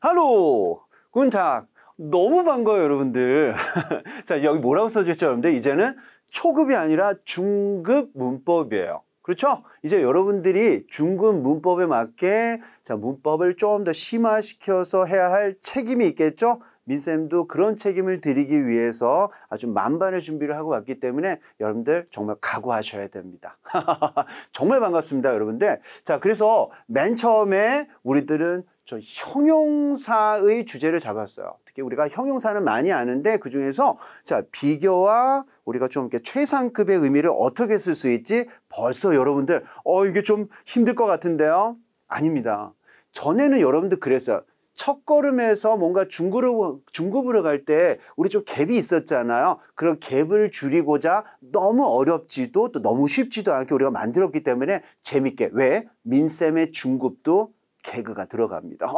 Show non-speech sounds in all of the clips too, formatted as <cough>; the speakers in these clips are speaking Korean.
할로! 군탁! 너무 반가워요, 여러분들. <laughs> 자, 여기 뭐라고 써져있죠, 여러분들? 이제는 초급이 아니라 중급 문법이에요. 그렇죠? 이제 여러분들이 중급 문법에 맞게 자, 문법을 좀 더 심화시켜서 해야 할 책임이 있겠죠? 민쌤도 그런 책임을 드리기 위해서 아주 만반의 준비를 하고 왔기 때문에 여러분들 정말 각오하셔야 됩니다. <laughs> 정말 반갑습니다, 여러분들. 자, 그래서 맨 처음에 우리들은 저 형용사의 주제를 잡았어요. 특히 우리가 형용사는 많이 아는데 그 중에서 자 비교와 우리가 좀 이렇게 최상급의 의미를 어떻게 쓸 수 있지 벌써 여러분들 어 이게 좀 힘들 것 같은데요. 아닙니다. 전에는 여러분들 그랬어요. 첫 걸음에서 뭔가 중급으로, 중급으로 갈 때 우리 좀 갭이 있었잖아요. 그런 갭을 줄이고자 너무 어렵지도 또 너무 쉽지도 않게 우리가 만들었기 때문에 재밌게. 왜? 민쌤의 중급도 개그가 들어갑니다.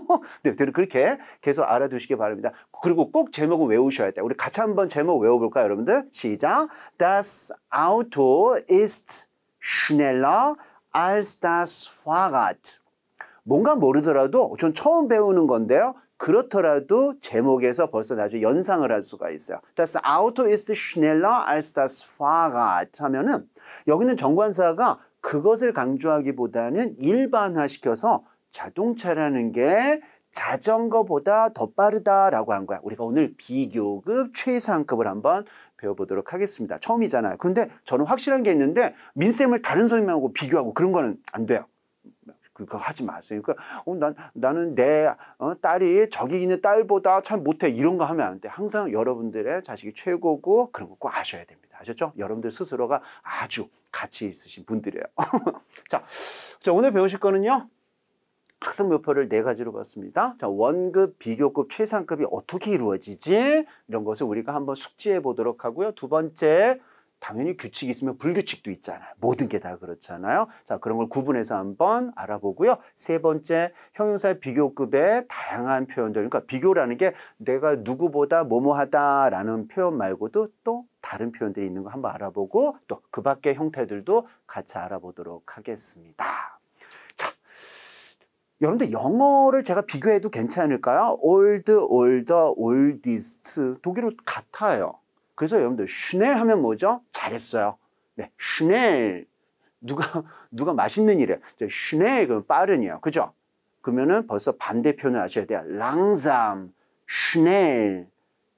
<laughs> 네, 그렇게 계속 알아두시기 바랍니다. 그리고 꼭 제목은 외우셔야 돼요. 우리 같이 한번 제목 외워볼까요, 여러분들? 시작. Das Auto ist schneller als das Fahrrad. 뭔가 모르더라도 전 처음 배우는 건데요. 그렇더라도 제목에서 벌써 나중에 연상을 할 수가 있어요. Das Auto ist schneller als das Fahrrad 하면은 여기는 정관사가 그것을 강조하기보다는 일반화시켜서 자동차라는 게 자전거보다 더 빠르다라고 한 거야. 우리가 오늘 비교급 최상급을 한번 배워보도록 하겠습니다. 처음이잖아요. 근데 저는 확실한 게 있는데 민쌤을 다른 선생님하고 비교하고 그런 거는 안 돼요. 그거 하지 마세요. 그러니까 어, 난, 나는 내 어, 딸이 저기 있는 딸보다 참 못해 이런 거 하면 안 돼. 항상 여러분들의 자식이 최고고 그런 거 꼭 아셔야 됩니다. 아셨죠? 여러분들 스스로가 아주 가치 있으신 분들이에요. <laughs> 자, 자 오늘 배우실 거는요. 학습목표를 네 가지로 봤습니다. 자, 원급, 비교급, 최상급이 어떻게 이루어지지? 이런 것을 우리가 한번 숙지해 보도록 하고요. 두 번째, 당연히 규칙이 있으면 불규칙도 있잖아요. 모든 게 다 그렇잖아요. 자, 그런 걸 구분해서 한번 알아보고요. 세 번째, 형용사의 비교급의 다양한 표현들. 그러니까 비교라는 게 내가 누구보다 뭐뭐하다라는 표현 말고도 또 다른 표현들이 있는 거 한번 알아보고 또 그 밖의 형태들도 같이 알아보도록 하겠습니다. 여러분들 영어를 제가 비교해도 괜찮을까요? old, older, oldest 독일어 같아요. 그래서 여러분들 슈넬 하면 뭐죠? 잘했어요. 네, 슈넬 누가 <laughs> 누가 맛있는 일에 슈넬 그럼 빠른이에요. 그죠? 그러면은 벌써 반대편을 아셔야 돼요. 랑잠, 슈넬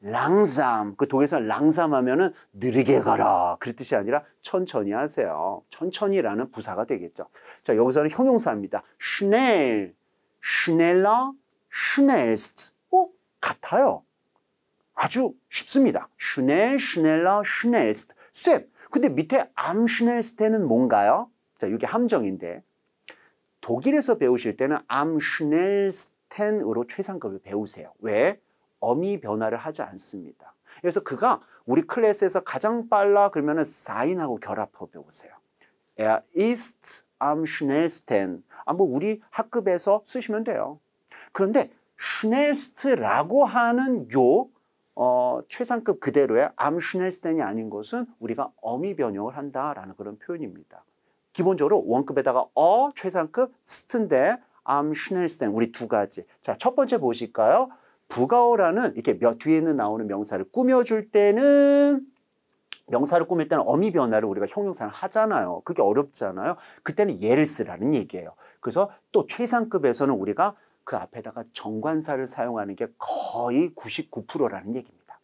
랑삼 그 동에서 랑삼하면은 느리게 가라 그랬듯이 아니라 천천히 하세요 천천히라는 부사가 되겠죠 자 여기서는 형용사입니다 s 넬 h 넬라 l l 스트 h 어 같아요 아주 쉽습니다 s 넬 h 넬라 l l 스트 h 쌤 근데 밑에 암 m s 스 h 는 뭔가요 자 이게 함정인데 독일에서 배우실 때는 암 m 넬스텐으로 최상급을 배우세요 왜 어미 변화를 하지 않습니다. 그래서 그가 우리 클래스에서 가장 빨라 그러면은 사인하고 결합해보세요 Er ist am schnellsten. 아, 뭐 우리 학급에서 쓰시면 돼요. 그런데 schnellst라고 하는 요 어, 최상급 그대로의 am schnellsten이 아닌 것은 우리가 어미 변형을 한다라는 그런 표현입니다. 기본적으로 원급에다가 어 최상급 스트인데 am schnellsten 우리 두 가지. 자, 첫 번째 보실까요? 부가어라는 이렇게 몇 뒤에는 나오는 명사를 꾸며줄 때는 명사를 꾸밀 때는 어미 변화를 우리가 형용사를 하잖아요. 그게 어렵잖아요. 그때는 예를 쓰라는 얘기예요. 그래서 또 최상급에서는 우리가 그 앞에다가 정관사를 사용하는 게 거의 99%라는 얘기입니다.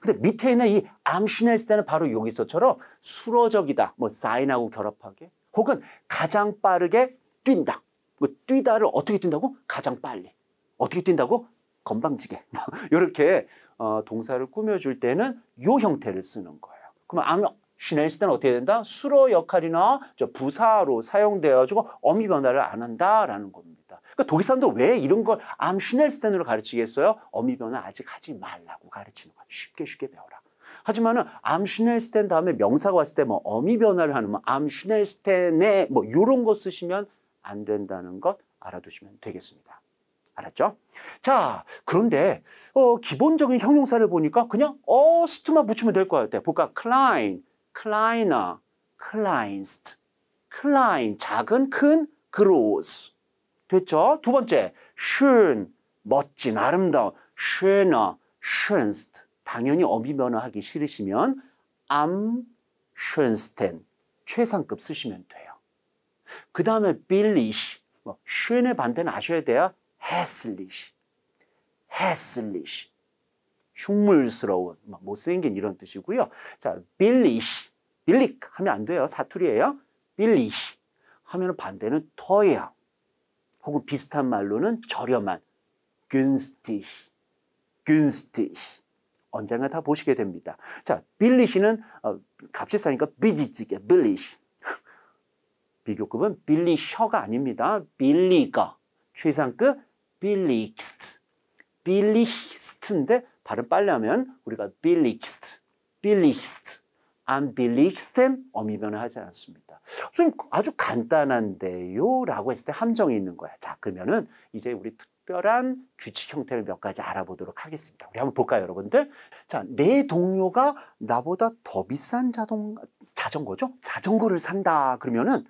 근데 밑에 있는 이암시넬스때는 바로 여기서처럼 수러적이다뭐 사인하고 결합하게 혹은 가장 빠르게 뛴다. 뭐 뛰다를 어떻게 뛴다고? 가장 빨리. 어떻게 뛴다고? 건방지게 이렇게 <laughs> 어, 동사를 꾸며줄 때는 요 형태를 쓰는 거예요. 그럼 아무 시넬 때는 어떻게 된다? 수로 역할이나 저 부사로 사용돼가지고 어미 변화를 안 한다라는 겁니다. 그러니까 독일 사람도 왜 이런 걸암슈넬스으로 가르치겠어요? 어미 변화 아직 하지 말라고 가르치는 거야. 쉽게 쉽게 배워라. 하지만은 암슈넬스 다음에 명사가 왔을 때 뭐 어미 변화를 하는 뭐암슈넬스에뭐 이런 뭐 거 쓰시면 안 된다는 것 알아두시면 되겠습니다. 알았죠? 자, 그런데 어, 기본적인 형용사를 보니까 그냥 어스트만 붙이면 될것 같아요. 볼까? klein, kleiner, kleinst, klein, 작은, 큰, groß. 됐죠? 두 번째, schön, 멋진, 아름다운, schöner, schönst. 당연히 어미 변화하기 싫으시면 am schönsten, 최상급 쓰시면 돼요. 그 다음에 빌리시, 뭐 쉰의 반대는 아셔야 돼요. hässlich, hässlich. 흉물스러운, 못생긴 이런 뜻이고요. 자, billig, billig 하면 안 돼요. 사투리예요. billig 하면 반대는 teuer, 혹은 비슷한 말로는 저렴한, günstig, günstig. 언젠가 다 보시게 됩니다. 자, 빌리시는 어, 값이 싸니까 비지찌개, 빌리시. <laughs> 비교급은 빌리셔가 아닙니다. 빌리가. 최상급 billigst, billigst인데 발음 빨리 하면 우리가 billigst, billigst, I'm billigst은 어미 변화하지 않습니다. 선생님 아주 간단한데요 라고 했을 때 함정이 있는 거야. 자 그러면은 이제 우리 특별한 규칙 형태를 몇 가지 알아보도록 하겠습니다. 우리 한번 볼까요, 여러분들? 자, 내 동료가 나보다 더 비싼 자동 자전거죠? 자전거를 산다. 그러면은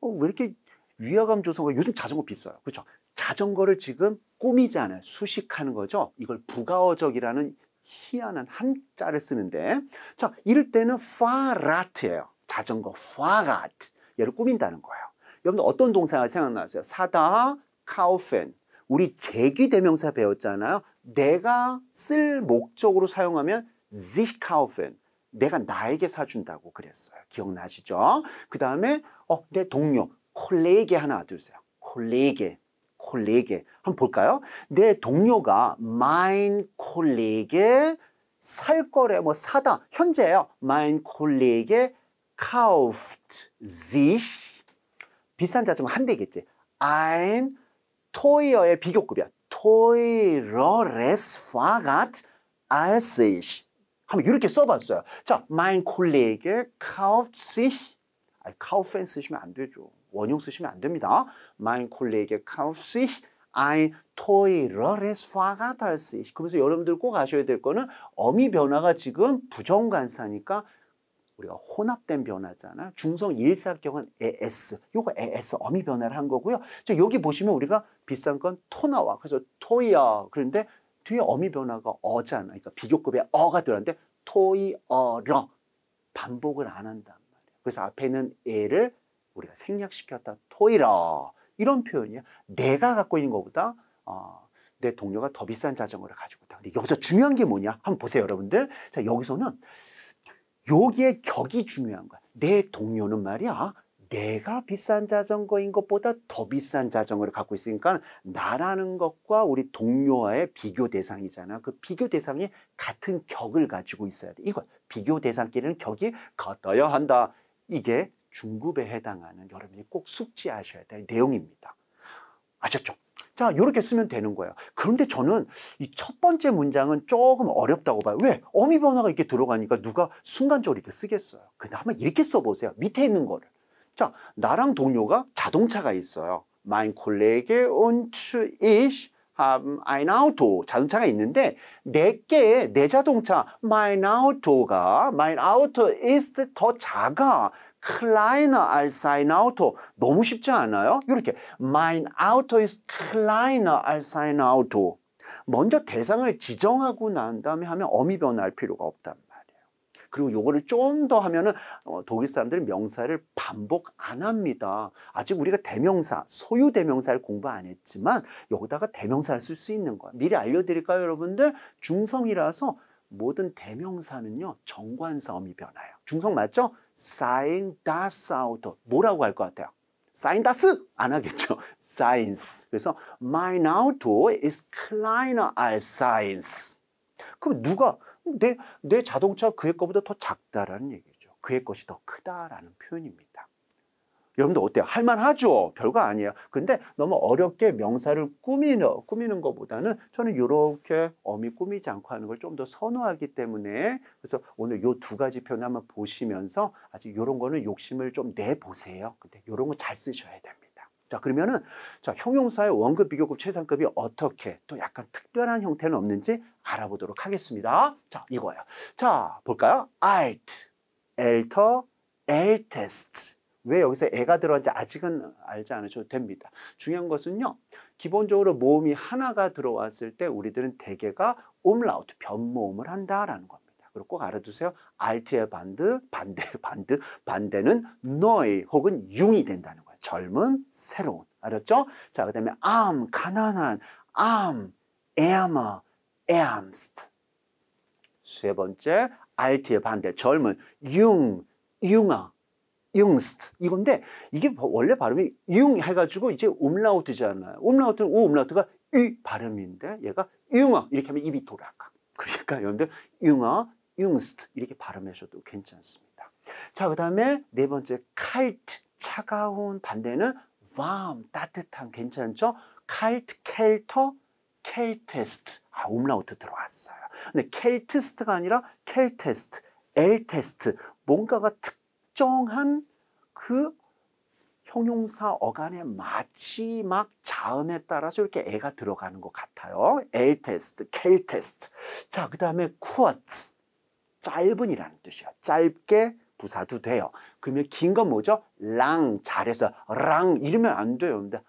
어, 왜 이렇게 위화감 조성과 요즘 자전거 비싸요. 그렇죠? 자전거를 지금 꾸미지 않아요. 수식하는 거죠. 이걸 부가어적이라는 희한한 한자를 쓰는데 자 이럴 때는 f a 트예요 자전거 f a 트 얘를 꾸민다는 거예요. 여러분 들 어떤 동사가 생각나세요? 사다, 카우펜 우리 제기 대명사 배웠잖아요. 내가 쓸 목적으로 사용하면 sich kaufen 내가 나에게 사준다고 그랬어요. 기억나시죠? 그 다음에 어, 내 동료 콜레게 하나 둘 주세요. 콜레게 콜레게 한번 볼까요? 내 동료가 mein 콜레게 살 거래 뭐 사다 현재예요. mein 콜레게 kauft sich 비싼 자좀 한 대겠지. ein teuer의 비교급이야. teureres Fahrrad als ich 한번 이렇게 써봤어요. 자, mein Kollege kauft sich. 아니, kaufen 쓰시면 안 되죠. 원형 쓰시면 안 됩니다. Mein Kollege kauft sich ein 토이러레스 화가달시 그러면서 여러분들 꼭 아셔야 될 거는 어미 변화가 지금 부정관사니까 우리가 혼합된 변화잖아. 중성 일사격은 AS. 요거 AS 어미 변화를 한 거고요. 자, 여기 보시면 우리가 비싼 건토 나와. 그래서 토이어. 그런데 뒤에 어미 변화가 어잖아. 그러니까 비교급에 어가 들어갔는데 토이어러 반복을 안 한단 말이야. 그래서 앞에 는 에를 우리가 생략시켰다. 토이러 이런 표현이야. 내가 갖고 있는 것보다 어, 내 동료가 더 비싼 자전거를 가지고 있다. 근데 여기서 중요한 게 뭐냐? 한번 보세요, 여러분들. 자, 여기서는 여기에 격이 중요한 거야. 내 동료는 말이야. 내가 비싼 자전거인 것보다 더 비싼 자전거를 갖고 있으니까 나라는 것과 우리 동료와의 비교 대상이잖아. 그 비교 대상이 같은 격을 가지고 있어야 돼. 이거 비교 대상끼리는 격이 같아야 한다. 이게 중급에 해당하는 여러분이 꼭 숙지하셔야 될 내용입니다. 아셨죠? 자, 이렇게 쓰면 되는 거예요. 그런데 저는 이 첫 번째 문장은 조금 어렵다고 봐요. 왜? 어미 변화가 이렇게 들어가니까 누가 순간적으로 이렇게 쓰겠어요. 근데 한번 이렇게 써보세요. 밑에 있는 거를. 자, 나랑 동료가 자동차가 있어요. Mein Kollege und ich h a b e ein Auto. 자동차가 있는데 내게내 자동차, mein Auto가, mein Auto ist 더 작아. 클라이너 als ein Auto. 너무 쉽지 않아요? 이렇게 Mein Auto is kleiner als ein Auto. 먼저 대상을 지정하고 난 다음에 하면 어미 변화할 필요가 없단 말이에요. 그리고 요거를 좀 더 하면은 어, 독일 사람들이 명사를 반복 안 합니다. 아직 우리가 대명사, 소유 대명사를 공부 안 했지만 여기다가 대명사를 쓸 수 있는 거야. 미리 알려드릴까요, 여러분들? 중성이라서 모든 대명사는요 정관사음이 변해요. 중성 맞죠? 사인 다스 아우터 뭐라고 할 것 같아요? 사인 다스 안 하겠죠. <laughs> 사인스. 그래서 mein a is kleiner als science. 그럼 누가 내 내 자동차 그의 것보다 더 작다라는 얘기죠. 그의 것이 더 크다라는 표현입니다. 여러분들 어때요? 할만하죠? 별거 아니에요. 근데 너무 어렵게 명사를 꾸미는, 꾸미는 것보다는 저는 이렇게 어미 꾸미지 않고 하는 걸 좀 더 선호하기 때문에 그래서 오늘 요 두 가지 표현 한번 보시면서 아직 요런 거는 욕심을 좀 내보세요. 근데 요런 거 잘 쓰셔야 됩니다. 자, 그러면은 자, 형용사의 원급, 비교급, 최상급이 어떻게 또 약간 특별한 형태는 없는지 알아보도록 하겠습니다. 자, 이거예요. 자, 볼까요? alt, alter, altest. 왜 여기서 애가 들어왔는지 아직은 알지 않으셔도 됩니다. 중요한 것은요. 기본적으로 모음이 하나가 들어왔을 때 우리들은 대개가 옴라우트 변모음을 한다라는 겁니다. 그리고 꼭 알아두세요. RT의 반드, 반대, <laughs> 반드, 반대는 너의 혹은 융이 된다는 거예요. 젊은, 새로운. 알았죠? 자, 그 다음에 a 가난한, am, am, a m s 세 번째, RT의 반대, 젊은, 융, 융아, 융스트 이건데 이게 원래 발음이 융 해가지고 이제 음라우트잖아요. 음라우트는 우 음라우트가 이 발음인데 얘가 융어 이렇게 하면 입이 돌아가. 그러니까 여러분들 융어, 융스트 이렇게 발음하셔도 괜찮습니다. 자, 그 다음에 네 번째 칼트 차가운 반대는 warm 따뜻한 괜찮죠? 칼트, 켈터, 켈테스트 아 음라우트 들어왔어요. 근데 켈트스트가 아니라 켈테스트, 엘테스트 뭔가가 특 특정한 그 형용사 어간의 마지막 자음에 따라서 이렇게 애가 들어가는 것 같아요. L 테스트, K 테스트. 자, 그 다음에 쿠어츠. 짧은이라는 뜻이에 짧게 부사도 돼요. 그러면 긴 건 뭐죠? 랑, 잘해서. 랑, 이러면 안 돼요. 근데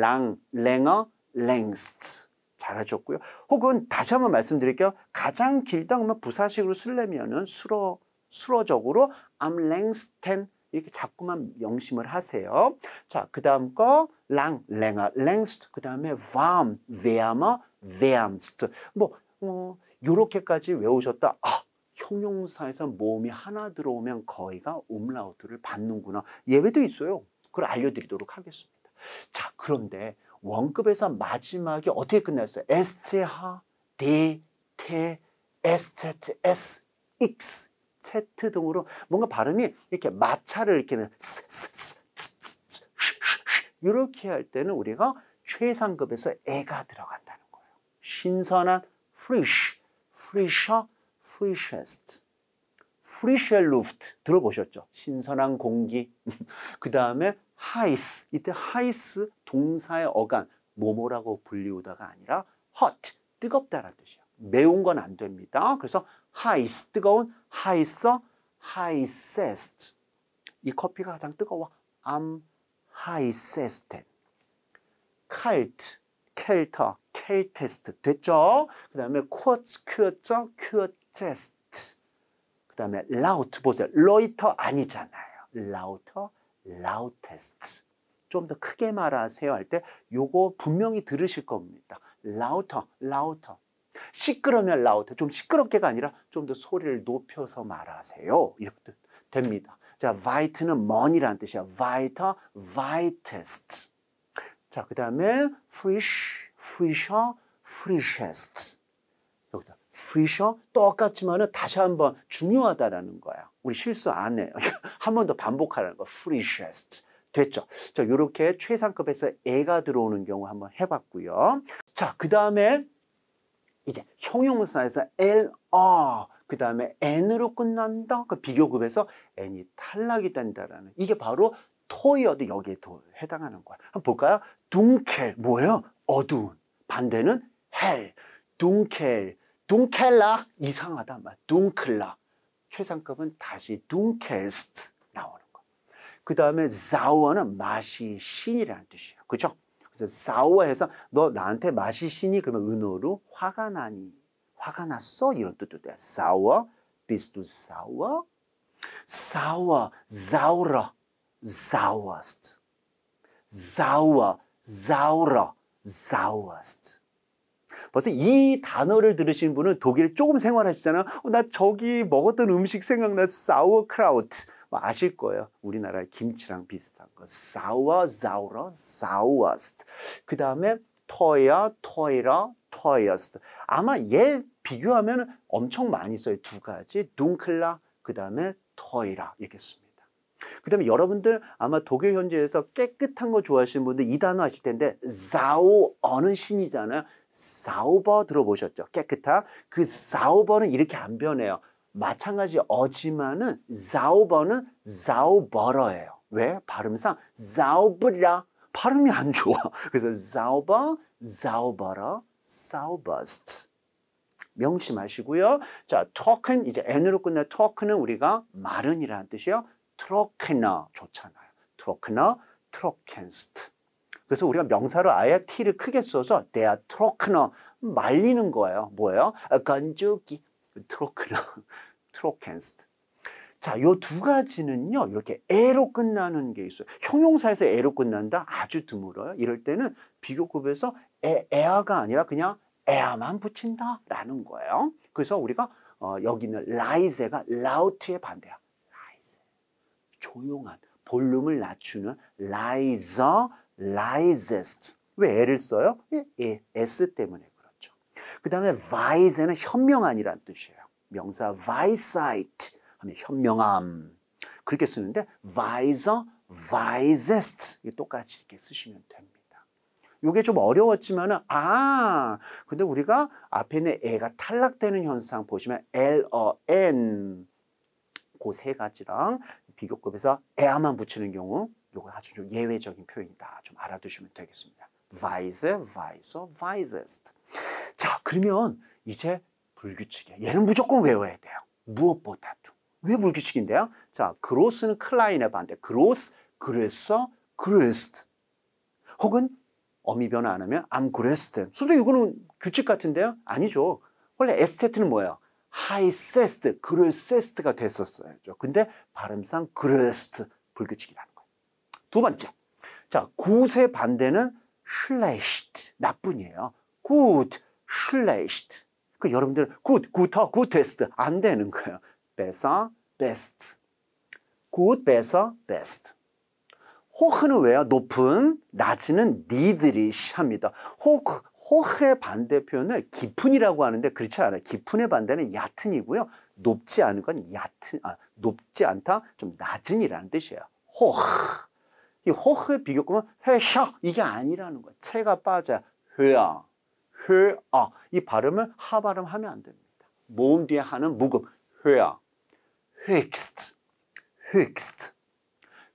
랑, 랭어, 랭스트. 잘하셨고요. 혹은 다시 한번 말씀드릴게요. 가장 길다 그러면 부사식으로 쓰려면은 수로 수로적으로 암랭스텐 이렇게 자꾸만 명심을 하세요. 자, 그 다음 거, 랑, 랭아, 랭스트, 그 다음에 vam, veama, veamst. 뭐, 어, 요렇게까지 외우셨다. 아, 형용사에서 모음이 하나 들어오면 거의가 음라우트를 받는구나. 예외도 있어요. 그걸 알려드리도록 하겠습니다. 자, 그런데 원급에서 마지막에 어떻게 끝났어요? SCH, D, T, S, Z, S, X 체트 등으로 뭔가 발음이 이렇게 마찰을 이렇게는 이렇게 할 때는 우리가 최상급에서 애가 들어간다는 거예요. 신선한 fresh, fresher, freshest. 프리쉘 루프트 들어보셨죠? 신선한 공기. <laughs> 그 다음에 하이스. 이때 하이스 동사의 어간 모모라고 불리우다가 아니라 hot 뜨겁다라는 뜻이야. 매운 건 안 됩니다. 그래서 하이스 뜨거운 하이서 하이세스트 이 커피가 가장 뜨거워 암 하이세스텐 칼트 켈터 켈테스트 됐죠? 그 다음에 쿼츠 큐어정 큐어테스트 그 다음에 라우트 보세요 로이터 아니잖아요 라우터 라우테스트 좀 더 크게 말하세요 할 때 요거 분명히 들으실 겁니다 라우터 라우터 시끄러면 라우드. 좀 시끄럽게가 아니라 좀 더 소리를 높여서 말하세요. 이렇게 됩니다. 자, weit는 먼이라는 뜻이야. weiter, weitest. 자, 그 다음에 f r i s h f r i s h e r f r i s h e s t 여기서 f r i s h e r 똑같지만은 다시 한번 중요하다라는 거야. 우리 실수 안 해. <laughs> 한 번 더 반복하라는 거. f r i s h e s t 됐죠. 자, 요렇게 최상급에서 애가 들어오는 경우 한번 해봤고요. 자, 그 다음에 이제 형용사에서 LR 그 다음에 N으로 끝난다 그 비교급에서 N이 탈락이 된다라는 이게 바로 토이어도 여기에 해당하는 거야 한번 볼까요? 둥켈 뭐예요? 어두운 반대는 헬 둥켈 둥켈라 이상하다 말 둥클라 최상급은 다시 둥켈스트 나오는 거. 그 다음에 자워는 맛이 신이라는 뜻이에요. 그죠? 그래서 해서너 나한테 마시시니 그러면 은어로 화가 나니 화가 났어 이런 뜻도 돼. 사워 비스투 사워 사워 자우라 자우스트 자우우라자우스 벌써 이 단어를 들으신 분은 독일에 조금 생활하시잖아요. 어, 나 저기 먹었던 음식 생각나. 사우크라우트. 뭐 아실 거예요. 우리나라의 김치랑 비슷한 거. 사와, 사우라, 사우아스트. 그 다음에 토야, 토이라, 토이어스트. 아마 얘 비교하면 엄청 많이 써요. 두 가지. 둥클라, 그 다음에 토이라. 이렇게 씁니다. 그 다음에 여러분들 아마 독일 현지에서 깨끗한 거 좋아하시는 분들 이 단어 하실 텐데, 사오, 어는 신이잖아요. 사우버 들어보셨죠? 깨끗한. 그 사우버는 이렇게 안 변해요. 마찬가지 어지만은 자오버는 자오버러예요. 왜? 발음상 자오브라 발음이 안 좋아. <laughs> 그래서 자오버, 자오버러, 사우버스트. 명심하시고요. 자, 토큰 이제 n으로 끝나 토큰은 우리가 마른이라는 뜻이요. 트로크너 좋잖아요. 트로크너, 트로켄스트. 그래서 우리가 명사로 아예 t를 크게 써서 t h 트로크너 말리는 거예요. 뭐예요? 건조기 트로크나 <laughs> 트로켄스트. 자, 요 두 가지는요, 이렇게 에로 끝나는 게 있어요. 형용사에서 에로 끝난다? 아주 드물어요. 이럴 때는 비교급에서 에, 에아가 아니라 그냥 에아만 붙인다? 라는 거예요. 그래서 우리가 어, 여기는 라이세가 라우트의 반대야. 라이세. 조용한, 볼륨을 낮추는 라이저, 라이제스트. 왜 에를 써요? 예, 예, S 때문에 그 다음에 vice는 현명한이란 뜻이에요. 명사 viceit 하면 현명함. 그렇게 쓰는데 visor, visest 이 똑같이 이렇게 쓰시면 됩니다. 이게 좀 어려웠지만은 아 근데 우리가 앞에 있는 애가 탈락되는 현상 보시면 L, O, 어, N 그 세 가지랑 비교급에서 에아만 붙이는 경우 이거 아주 좀 예외적인 표현이다 좀 알아두시면 되겠습니다. weise, weiser, wisest. 자, 그러면 이제 불규칙이야. 얘는 무조건 외워야 돼요. 무엇보다도. 왜 불규칙인데요? 자, 그로스는 클라인의 반대. 그로스, 그래서, 그레스트. 혹은 어미 변화 안 하면 암 그레스트. 솔직히 이거는 규칙 같은데요? 아니죠. 원래 에스테트는 뭐예요? 하이세스트, 그레세스트가 됐었어야죠. 근데 발음상 그레스트, 불규칙이라는 거예요. 두 번째. 자, 구세 반대는 schlecht, 나뿐이에요. g o o schlecht. 그 여러분들 g o o guter, gutest 안 되는 거예요. besser, best. g o o besser, best. 호흐는 왜요? 높은, 낮은 니들이시 합니다. 호크, 호흐의 반대 표현을 깊은이라고 하는데 그렇지 않아요. 깊은의 반대는 얕은이고요. 높지 않은 건 얕은, 아, 높지 않다, 좀 낮은이라는 뜻이에요. 호흐. 이 호흐의 비교급은 회샤 이게 아니라는 거예요. 체가 빠져 회아 어, 회아 어. 이 발음을 하 발음하면 안 됩니다. 모음 뒤에 하는 무급 회아 힉스트 어. 힉스트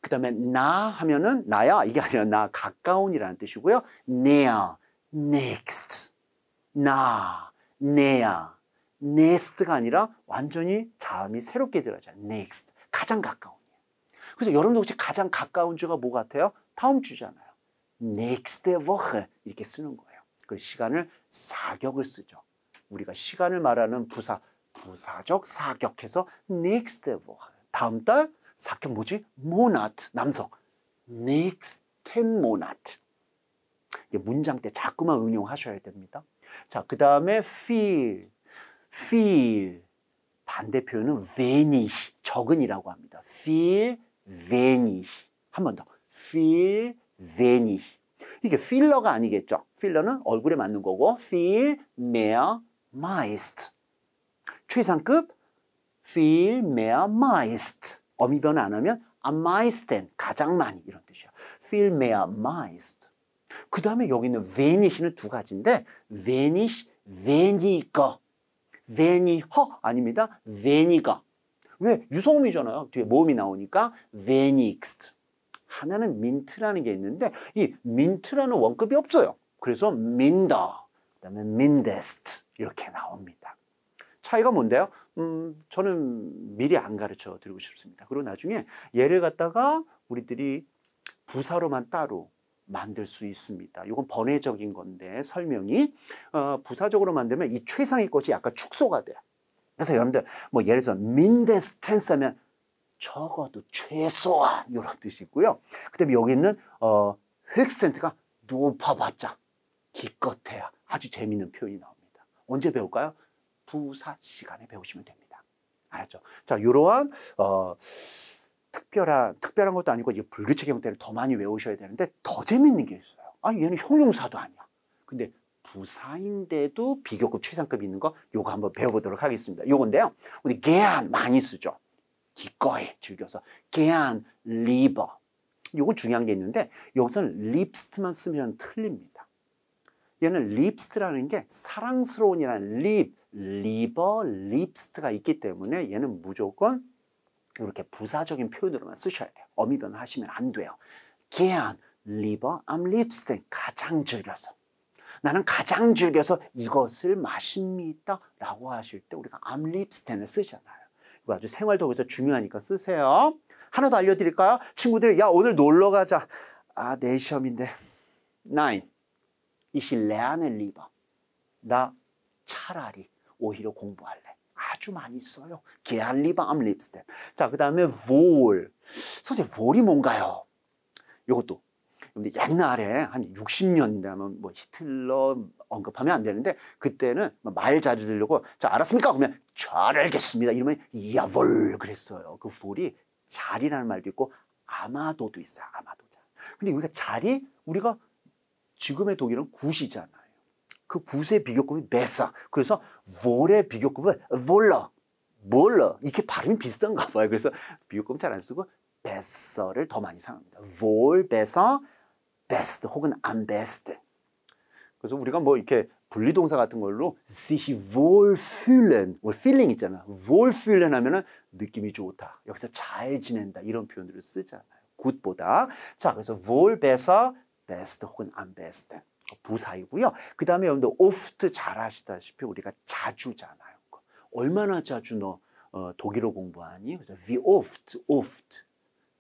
그 다음에 나 하면은 나야 이게 아니라 나 가까운이라는 뜻이고요. 내야 n e x 나 내야 n e s 가 아니라 완전히 자음이 새롭게 들어가죠. n e x 가장 가까운 그래서 여러분들 혹시 가장 가까운 주가 뭐 같아요? 다음 주잖아요. next Woche 이렇게 쓰는 거예요. 그 시간을 사격을 쓰죠. 우리가 시간을 말하는 부사, 부사적 사격해서 next Woche 다음 달 사격 뭐지? Monat 남성 next Monat 문장 때 자꾸만 응용하셔야 됩니다. 자, 그 다음에 feel, feel 반대 표현은 v a n i s 적은이라고 합니다. feel wenig. 한번 더. f i e l wenig. 이게 필러가 아니겠죠. 필러는 얼굴에 맞는 거고 f i e l mehr meist. 최상급 f i e l mehr meist. 어미 변화 안 하면 am meisten 가장 많이 이런 뜻이야. f i e l mehr meist. 그 다음에 여기 있는 v e n i s h 는두 가지인데 v e n i s h v a n i g e v a n i h 아닙니다. v a n i g e 왜? 유성음이잖아요 뒤에 모음이 나오니까 v e n i x t 하나는 m i n t 라는게 있는데 이 m i n t 라는 원급이 없어요. 그래서 minder, 그다음에 mindest 이렇게 나옵니다. 차이가 뭔데요? 음, 저는 미리 안 가르쳐 드리고 싶습니다. 그리고 나중에 얘를 갖다가 우리들이 부사로만 따로 만들 수 있습니다. 이건 번외적인 건데 설명이 어, 부사적으로 만들면 이 최상의 것이 약간 축소가 돼요. 그래서 여러분들 뭐 예를 들어 서민데 스탠스 하면 적어도 최소한 이런 뜻이 있고요. 그다음에 여기 있는 어, 획센트가 높아봤자 기껏해야 아주 재밌는 표현이 나옵니다. 언제 배울까요? 부사 시간에 배우시면 됩니다. 알았죠? 자, 이러한 어, 특별한 특별한 것도 아니고 이제 불규칙 형태를 더 많이 외우셔야 되는데 더 재밌는 게 있어요. 아, 얘는 형용사도 아니야. 근데 부사인데도 비교급 최상급이 있는 거 요거 한번 배워보도록 하겠습니다. 요건데요. 우리 개안 많이 쓰죠. 기꺼이 즐겨서 개안 리버 요거 중요한 게 있는데 여기서는 립스트만 쓰면 틀립니다. 얘는 립스트라는 게 사랑스러운이라는 립, 리버, 립스트가 있기 때문에 얘는 무조건 이렇게 부사적인 표현으로만 쓰셔야 돼요. 어미변 하시면 안 돼요. 개안, 리버, 암 립스트 가장 즐겨서. 나는 가장 즐겨서 이것을 마십니다. 라고 하실 때 우리가 암립스텐을 쓰잖아요. 이거 아주 생활 도구에서 중요하니까 쓰세요. 하나 더 알려드릴까요? 친구들야 오늘 놀러 가자. 아 내일 시험인데. 9. 이시 레안을 리버. 나 차라리 오히려 공부할래. 아주 많이 써요. 계한 리버 암 립스텐. 자, 그 다음에 v 선생님, v 이 뭔가요? 이것도 근데 옛날에 한 60년 되면 뭐 히틀러 언급하면 안 되는데 그때는 말 자주 들려고자 알았습니까? 그러면 잘 알겠습니다. 이러면 야볼 그랬어요. 그 볼이 자리라는 말도 있고 아마도도 있어요. 아마도 잘. 근데 우리가 자리 우리가 지금의 독일은 굿이잖아요. 그 굿의 비교급이 메사. 그래서 볼의 비교급은 볼러, 몰러. 이렇게 발음이 비슷한가 봐요. 그래서 비교급 잘 안 쓰고 베서를 더 많이 사용합니다. 볼 베서 best 혹은 am best. 그래서 우리가 뭐 이렇게 분리동사 같은 걸로 sich wohl fühlen, 뭐 feeling 있잖아. wohl fühlen 하면은 느낌이 좋다. 여기서 잘 지낸다. 이런 표현들을 쓰잖아요. good보다. 자, 그래서 wohl besser, best 혹은 am best. 부사이고요. 그 다음에 여러분들 oft 잘 아시다시피 우리가 자주잖아요. 얼마나 자주 너 어, 독일어 공부하니? 그래서 wie oft, oft.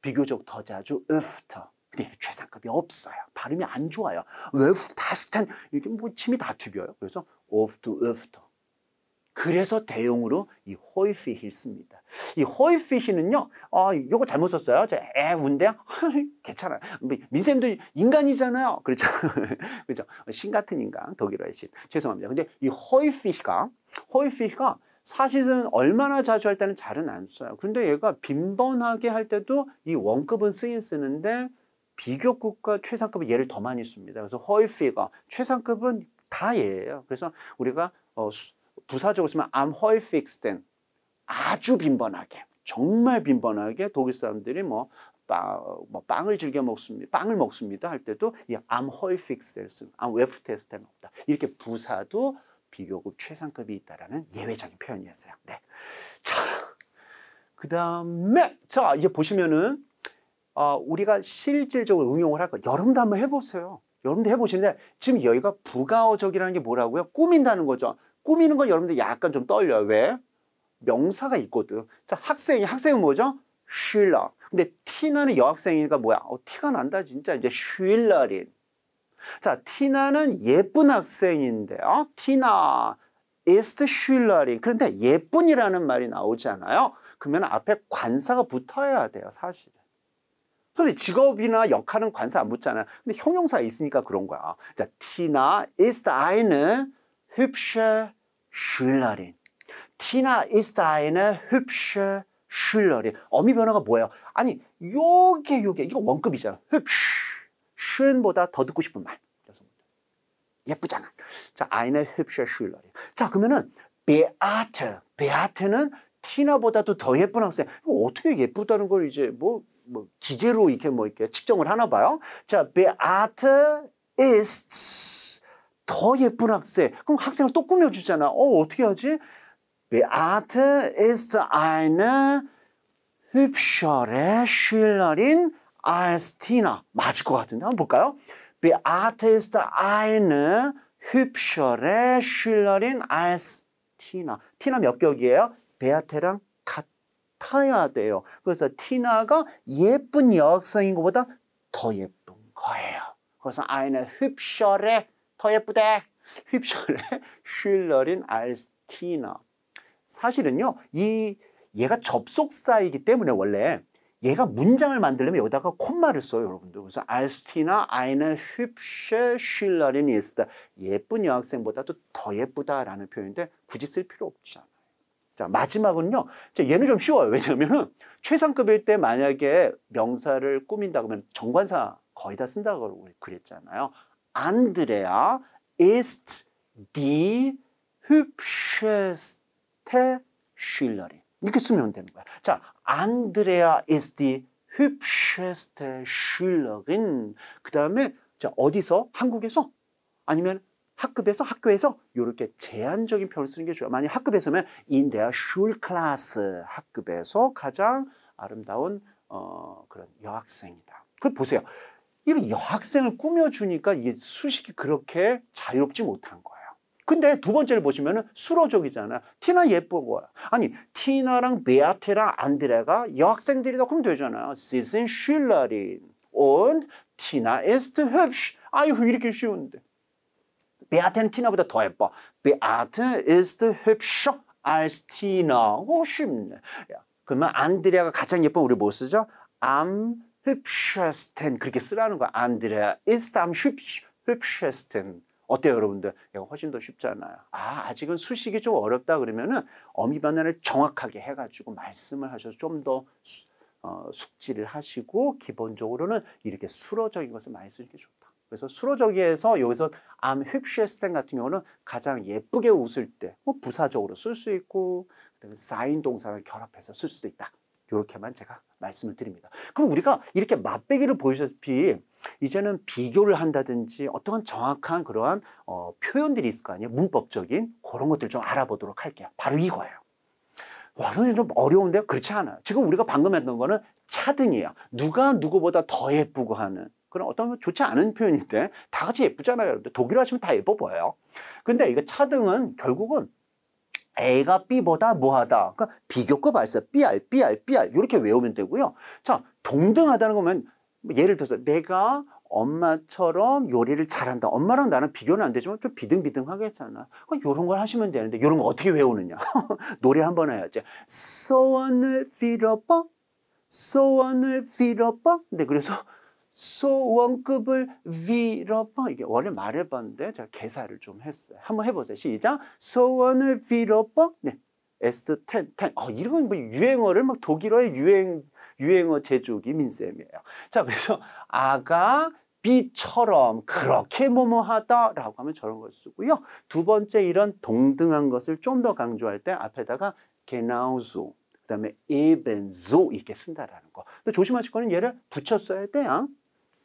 비교적 더 자주 öfter. 네, 최상급이 없어요. 발음이 안 좋아요. 외후타스탄 이게뭐 침이 다 튀겨요. 그래서 오프트 오프트. 그래서 대용으로 이 호이피힐 씁니다. 이 호이피힐은요, 어, 아, 요거 잘못 썼어요. 저 에운데 괜찮아요. 뭐, 민쌤도 인간이잖아요. 그렇죠. <laughs> 그죠신 같은 인간, 독일어의 신. 죄송합니다. 근데 이 호이피히가, 호이피히가 사실은 얼마나 자주 할 때는 잘은 안 써요. 근데 얘가 빈번하게 할 때도 이 원급은 쓰긴 쓰는데 비교급과 최상급의 예를 더 많이 씁니다. 그래서 허이피가 최상급은 다 예예요. 그래서 우리가 어, 부사적으로 쓰면 I'm 허이픽스된 아주 빈번하게 정말 빈번하게 독일 사람들이 뭐, 빵, 뭐 빵을 즐겨 먹습니다. 빵을 먹습니다 할 때도 이 I'm 허이픽스를 쓰면 I'm 웨프테스트는 없다. 이렇게 부사도 비교급 최상급이 있다라는 예외적인 표현이었어요. 네. 자, 그 다음에 자 이제 보시면은 어, 우리가 실질적으로 응용을 할 거. 여름도 한번 해보세요. 여러분들 해보시는데 지금 여기가 부가어적이라는 게 뭐라고요? 꾸민다는 거죠. 꾸미는 건 여러분들 약간 좀 떨려요. 왜? 명사가 있거든. 자, 학생이 학생은 뭐죠? 쉴러. 근데 티나는 여학생이니까 뭐야? 어, 티가 난다 진짜 이제 쉴러린. 자, 티나는 예쁜 학생인데, 어? 티나 is 쉴러린. 그런데 예쁜이라는 말이 나오잖아요. 그러면 앞에 관사가 붙어야 돼요, 사실. 선생님 직업이나 역할은 관사 안 붙잖아요. 근데 형용사에 있으니까 그런 거야. 자, Tina ist eine hübsche Schülerin. Tina ist eine hübsche Schülerin. 어미 변화가 뭐예요? 아니, 요게 요게 이거 원급이잖아. hübsch. schön보다 더 듣고 싶은 말. 예쁘잖아. 자, eine hübsche Schülerin. 자, 그러면은 베아트. 베아트는 티나보다도 더 예쁜 학생. 이거 어떻게 예쁘다는 걸 이제 뭐뭐 기계로 이렇게 뭐 이렇게 측정을 하나 봐요. 자, Beate ist 더 예쁜 학생. 그럼 학생을 또 꾸며주잖아. 어, 어떻게 하지? Beate ist eine hübschere Schülerin als Tina. 맞을 것 같은데. 한번 볼까요? Beate ist eine hübschere Schülerin als Tina. Tina 몇 격이에요? 베아테랑 타야 돼요. 그래서 티나가 예쁜 여학생인 것보다 더 예쁜 거예요. 그래서 아이는 휩셔레 더 예쁘대. 휩셔레 휠러린 알스티나. 사실은요. 이 얘가 접속사이기 때문에 원래 얘가 문장을 만들려면 여기다가 콤마를 써요, 여러분들. 그래서 알스티나 아이는 휩쉐 슐러린 이스다. 예쁜 여학생보다도 더 예쁘다라는 표현인데 굳이 쓸 필요 없잖아. 자, 마지막은요. 자, 얘는 좀 쉬워요. 왜냐하면 최상급일 때 만약에 명사를 꾸민다 그러면 정관사 거의 다 쓴다고 그랬잖아요. 안드레아 ist die hübscheste Schülerin. 이렇게 쓰면 되는 거야. 자, 안드레아 is the hübscheste Schülerin. 그 다음에, 자, 어디서? 한국에서? 아니면 학급에서 학교에서 이렇게 제한적인 표현을 쓰는 게 좋아요. 만약 학급에서면 in their s c h u l k l a s s 학급에서 가장 아름다운 어, 그런 여학생이다. 그 보세요. 이 여학생을 꾸며주니까 이게 수식이 그렇게 자유롭지 못한 거예요. 근데 두 번째를 보시면은 수로족이잖아. 티나 예쁜 거야. 아니, 티나랑 베아테랑 안드레가 여학생들이다. 그럼 되잖아. 요 시즌 슐러린. 온 티나 에스트 헙쉬. 아유, 이 이렇게 쉬운데. 베아트는 티나보다 더 예뻐. 베아트 그 ist hübscher als Tina. 오, 쉽네. 그러면 안드레아가 가장 예쁜 우리 뭐 쓰죠? am hübschesten. 그렇게 쓰라는 거야. 안드레아 ist am hübschesten. 어때요, 여러분들? 이거 훨씬 더 쉽잖아요. 아, 아직은 수식이 좀 어렵다 그러면은 어미 변화를 정확하게 해가지고 말씀을 하셔서 좀더 어, 숙지를 하시고 기본적으로는 이렇게 수로적인 것을 많이 쓰는 게좋 그래서 수로저기에서 여기서 암 휩쉬에스텐 같은 경우는 가장 예쁘게 웃을 때뭐 부사적으로 쓸 수 있고 그다음에 사인 동사를 결합해서 쓸 수도 있다. 이렇게만 제가 말씀을 드립니다. 그럼 우리가 이렇게 맛배기를 보이셨피 이제는 비교를 한다든지 어떤 정확한 그러한 어, 표현들이 있을 거 아니에요. 문법적인 그런 것들 좀 알아보도록 할게요. 바로 이거예요. 와 선생님 좀 어려운데 요 그렇지 않아요. 지금 우리가 방금 했던 거는 차등이에요. 누가 누구보다 더 예쁘고 하는 그런 어떤 좋지 않은 표현인데 다 같이 예쁘잖아요. 여러분들. 독일어 하시면 다 예뻐 보여요. 근데 이거 차등은 결국은 A가 B보다 뭐하다. 그러니까 비교급 알사 BR, BR, BR 이렇게 외우면 되고요. 자, 동등하다는 거면 예를 들어서 내가 엄마처럼 요리를 잘한다. 엄마랑 나는 비교는 안 되지만 좀 비등비등하게 했잖아. 그러니 이런 걸 하시면 되는데 이런 거 어떻게 외우느냐. <laughs> 노래 한 번 해야지. 소원을 빌어봐. 소원을 빌어봐. 근데 그래서 소원급을 빌어봐. 이게 원래 말해봤는데 제가 계산을 좀 했어요. 한번 해보세요. 시작. 소원을 빌어봐. 네. S10, 10. 아, 이런 뭐 유행어를 막 독일어의 유행, 유행어 제조기 민쌤이에요. 자, 그래서 아가 B처럼 그렇게 뭐뭐하다라고 하면 저런 걸 쓰고요. 두 번째 이런 동등한 것을 좀 더 강조할 때 앞에다가 genauso 그다음에 ebenso 이렇게 쓴다라는 거. 근데 조심하실 거는 얘를 붙였어야 돼요.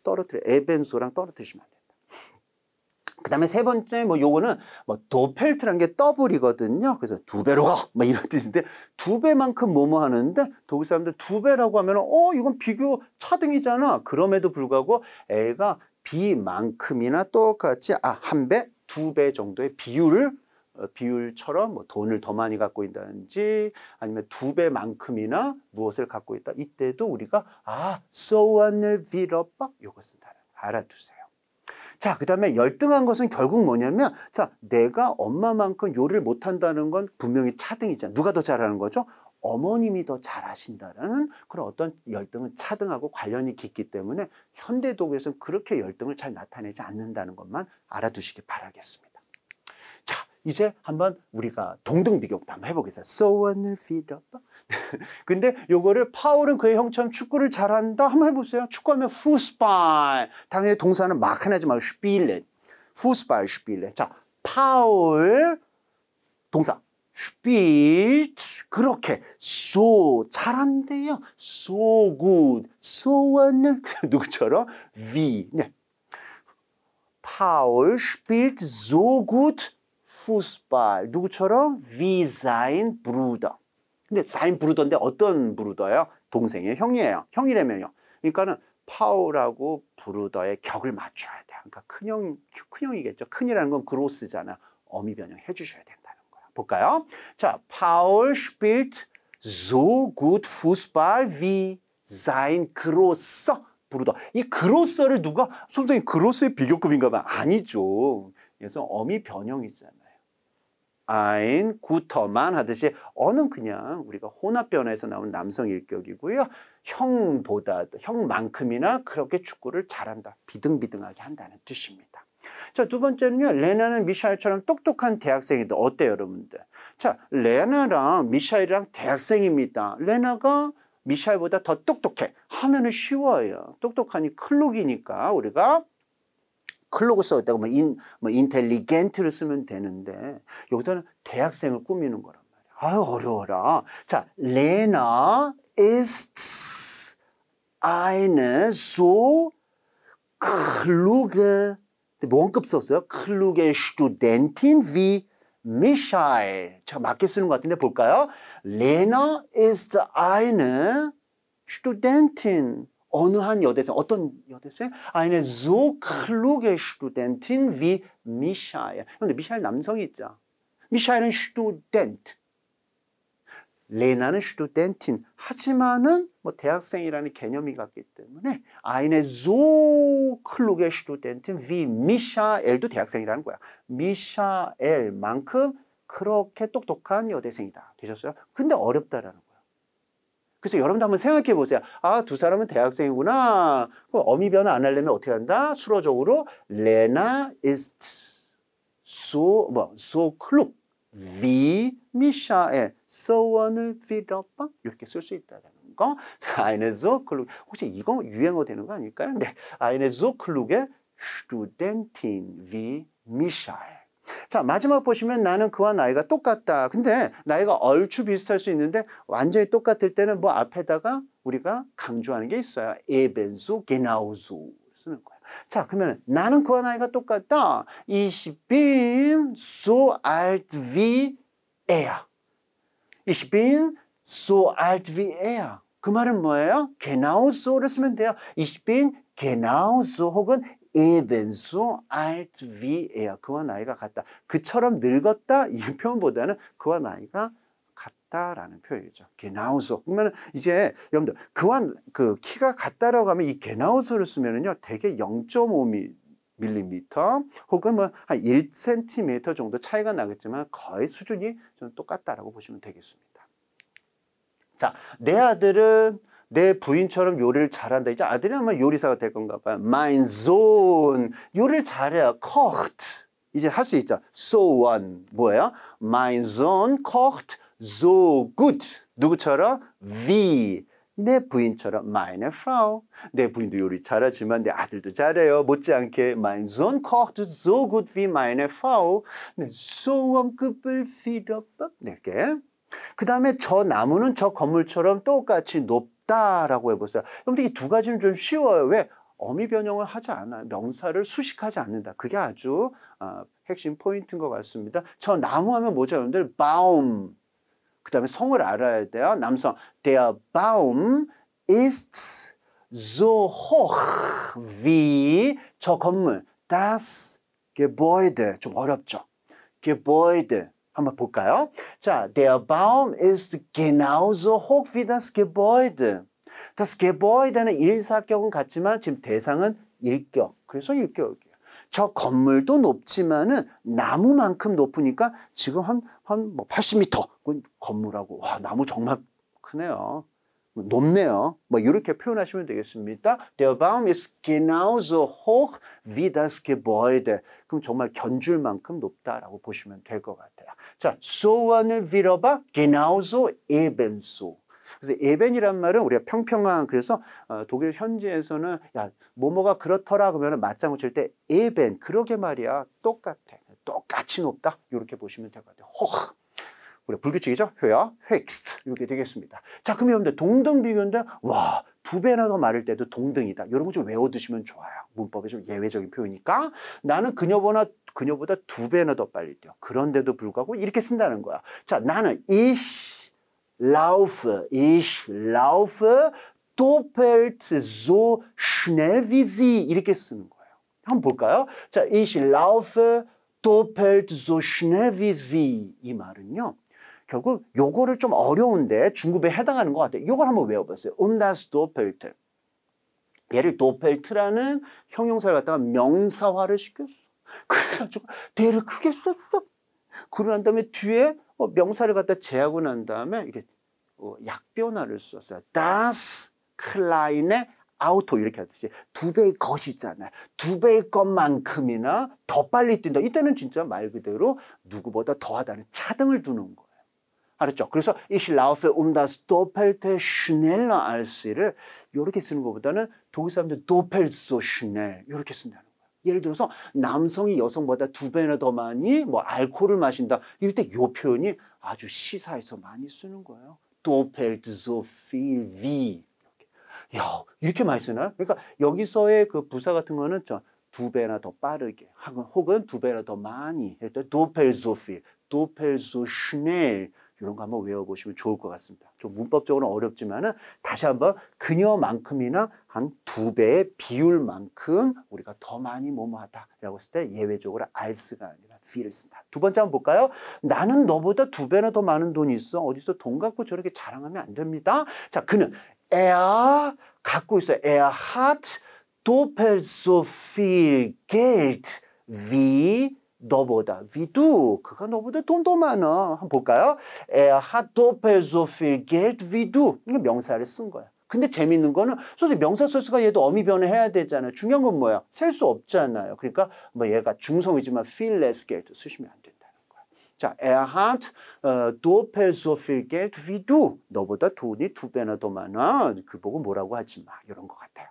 떨어뜨려 에벤소랑 떨어뜨리시면 안된다그 다음에 세 번째 뭐 요거는 뭐 도펠트란 게 더블이거든요. 그래서 두 배로 가! 뭐 이런 뜻인데 두 배만큼 뭐뭐 하는데 독일 사람들 두 배라고 하면 어 이건 비교 차등이잖아. 그럼에도 불구하고 애가 B만큼이나 똑같이 아한 배, 두 배 정도의 비율을 어, 비율처럼 뭐 돈을 더 많이 갖고 있다든지 아니면 두 배만큼이나 무엇을 갖고 있다. 이때도 우리가 아, 소원을 빌어봐. 요것은다 알아두세요. 자, 그 다음에 열등한 것은 결국 뭐냐면, 자, 내가 엄마만큼 요리를 못한다는 건 분명히 차등이잖아. 누가 더 잘하는 거죠? 어머님이 더 잘하신다는 그런 어떤 열등은 차등하고 관련이 깊기 때문에 현대 도일에서는 그렇게 열등을 잘 나타내지 않는다는 것만 알아두시기 바라겠습니다. 이제 한번 우리가 동등 비교도 한번 해보겠어요. 소원을 빌어 <laughs> 근데 요거를 파울은 그의 형처럼 축구를 잘한다 한번 해보세요. 축구하면 후스발 당연히 동사는 막하지 말고 슈필렛 후스발 슈필렛 자 파울 동사 spielt 그렇게 so 잘한대요 so good so는 <laughs> 누구처럼 w 네. p a spielt so gut 후스발 누구처럼 wie sein Bruder 근데 sein Bruder인데 어떤 브루더예요? 동생이에요 형이에요 형이라면요 그러니까는 파울하고 브루더의 격을 맞춰야 돼요 그러니까 큰형, 큰형이겠죠 큰이라는 건 그로스잖아 어미 변형 해주셔야 된다는 거야 볼까요? 자, 파울 spielt so good Fußball wie sein Grosser 부르다. 이 그로서를 누가 선생님 그로스의 비교급인가 봐. 아니죠. 그래서 어미 변형이잖아요. ein 구터만 하듯이 어는 그냥 우리가 혼합 변화에서 나온 남성 일격이고요. 형보다 형만큼이나 그렇게 축구를 잘한다. 비등비등하게 한다는 뜻입니다. 자, 두 번째는요. 레나는 미샤일처럼 똑똑한 대학생이데 어때요, 여러분들? 자, 레나랑 미샤일이랑 대학생입니다. 레나가 미샤일보다 더 똑똑해. 하면은 쉬워요. 똑똑하니 클록이니까 우리가 클로그 써있다고 뭐, 인, 뭐 인텔리겐트를 쓰면 되는데 여기서는 대학생을 꾸미는 거란 말이야. 아유 어려워라. 자, 레나 ist eine so kluge 원급 썼어요. kluge Studentin wie Michael. 제 맞게 쓰는 것 같은데 볼까요? Lena ist eine Studentin. 어느 한 여대생, 어떤 여대생? e i n so kluge Studentin wie Michael. 그런데 미샤엘 남성이 있죠. 미샤엘은 Student. 레나는 Studentin. 하지만은 뭐 대학생이라는 개념이 같기 때문에 e i n so kluge Studentin wie Michael도 대학생이라는 거야. 미샤엘만큼 그렇게 똑똑한 여대생이다. 되셨어요? 근데 어렵다라는 거예 그래서 여러분도 한번 생각해 보세요. 아, 두 사람은 대학생이구나. 그럼 어미 변화 안 하려면 어떻게 한다? 수로적으로 Lena i s 뭐 so klug w i 원을 빌어봐 이렇게 쓸 수있다는 거. 자, eine s 혹시 이거 유행어 되는 거 아닐까요? 네. eine so kluge s t u 자 마지막 보시면 나는 그와 나이가 똑같다. 근데 나이가 얼추 비슷할 수 있는데 완전히 똑같을 때는 뭐 앞에다가 우리가 강조하는 게 있어요. 에벤수 게나우수 쓰는 거예요. 자 그러면 나는 그와 나이가 똑같다. 이 c h 소 알트 s 에야 이 t w 소 알트 r 에야 그 말은 뭐예요? g 나우 a 를 쓰면 돼요. 이 c h b 나우 g 혹은 에덴 e n s o a l 그와 나이가 같다. 그처럼 늙었다 <laughs> 이 표현보다는 그와 나이가 같다라는 표현이죠. 게나우소. 그러면 이제 여러분들 그와 그 키가 같다라고 하면 이 게나우소를 쓰면은요 대개 0.5mm 밀리미터 혹은 뭐한 1cm 정도 차이가 나겠지만 거의 수준이 저 똑같다라고 보시면 되겠습니다. 자, 내 아들은 내 부인처럼 요리를 잘한다. 이제 아들이 아마 요리사가 될 건가 봐요. Mein Sohn. 요리를 잘해야 kocht. 이제 할 수 있죠. So one. 뭐예요? Mein Sohn kocht so good. 누구처럼? Wie. 내 부인처럼 meine Frau. 내 부인도 요리 잘하지만 내 아들도 잘해요. 못지않게 mein Sohn kocht so gut wie meine Frau. 네, so one 급을 feed up. 이렇게. 그 다음에 저 나무는 저 건물처럼 똑같이 높다라고 해보세요. 근데 이두 가지는 좀 쉬워요. 왜? 어미 변형을 하지 않아 명사를 수식하지 않는다. 그게 아주 어, 핵심 포인트인 것 같습니다. 저 나무 하면 뭐죠, 여러분들? baum. 그 다음에 성을 알아야 돼요. 남성. Der Baum ist so hoch wie 저 건물. Das Gebäude. 좀 어렵죠. Gebäude. 한번 볼까요? 자, der Baum ist genauso hoch wie das Gebäude. Das Gebäude는 일사격은 같지만 지금 대상은 일격. 그래서 일격이에요. 저 건물도 높지만은 나무만큼 높으니까 지금 한, 한 뭐 80m. 건물하고, 와, 나무 정말 크네요. 뭐 높네요. 뭐 이렇게 표현하시면 되겠습니다. Der Baum ist genauso hoch wie das Gebäude. 그럼 정말 견줄만큼 높다라고 보시면 될 것 같아요. 자, 소원을 빌어봐. genauso ebenso. 그래서 에벤이란 말은 우리가 평평한 그래서 어, 독일 현지에서는 야 뭐뭐가 그렇더라 그러면 맞장구 칠때 에벤 그러게 말이야 똑같아 똑같이 높다 이렇게 보시면 될 것 같아요. 허. 우리 불규칙이죠? 회야, 획스트 이렇게 되겠습니다. 자, 그럼 여러분들 동등 비교인데 와, 두 배나 더 마를 때도 동등이다. 이런 거좀 외워두시면 좋아요. 문법의 좀 예외적인 표현이니까 나는 그녀보다 그녀보다 두 배나 더 빨리 뛰어. 그런데도 불구하고 이렇게 쓴다는 거야. 자, 나는 ich laufe, ich laufe doppelt so schnell wie sie. 이렇게 쓰는 거예요. 한번 볼까요? 자, ich laufe doppelt so schnell wie sie. 이 말은요. 결국 요거를 좀 어려운데 중급에 해당하는 것 같아요. 요걸 한번 외워보세요. Um das d o p p e l t 얘를 도펠트라는 형용사를 갖다가 명사화를 시켰어. 그래가지고 대를 크게 썼어. 그러난 다음에 뒤에 어, 명사를 갖다 제하고 난 다음에 이게 어, 약변화를 썼어요. Das Klein의 아우토 이렇게 하듯이 두 배의 것이잖아요. 두 배의 것만큼이나 더 빨리 뛴다. 이때는 진짜 말 그대로 누구보다 더하다는 차등을 두는 거예요. 알았죠? 그래서 ich laufe um das doppelte schneller als를 이렇게 쓰는 것보다는 독일 사람들 doppelt so schnell 이렇게 쓴다는 예를 들어서 남성이 여성보다 두 배나 더 많이 뭐 알코올을 마신다. 이럴 때요 표현이 아주 시사에서 많이 쓰는 거예요. 도펠트 소필 위. 야, 이렇게 많이 쓰나 그러니까 여기서의 그 부사 같은 거는 두 배나 더 빠르게 혹은 두 배나 더 많이 했던 도펠소필, 도펠소슈넬 이런 거 한번 외워보시면 좋을 것 같습니다. 좀 문법적으로는 어렵지만은 다시 한번 그녀만큼이나 한 두 배의 비율만큼 우리가 더 많이 뭐뭐 하다라고 했을 때 예외적으로 알스가 아니라 feel을 쓴다. 두 번째 한번 볼까요? 나는 너보다 두 배나 더 많은 돈이 있어. 어디서 돈 갖고 저렇게 자랑하면 안 됩니다. 자, 그는 er 갖고 있어. er hat d o p p e l so viel Geld wie 너보다 위두 그가 너보다 돈도 많아 한번 볼까요? Er hat d o p p 이게 명사를 쓴 거야 근데 재밌는 거는 솔직 명사 소스가 얘도 어미 변화해야 되잖아요 중요한 건 뭐야? 셀 수 없잖아요 그러니까 뭐 얘가 중성이지만 feel less Geld 쓰시면 안 된다는 거야 자 Er hat d o 어, p e l so viel Geld wie du 너보다 돈이 두 배나 더 많아 그 보고 뭐라고 하지 마 이런 거 같아요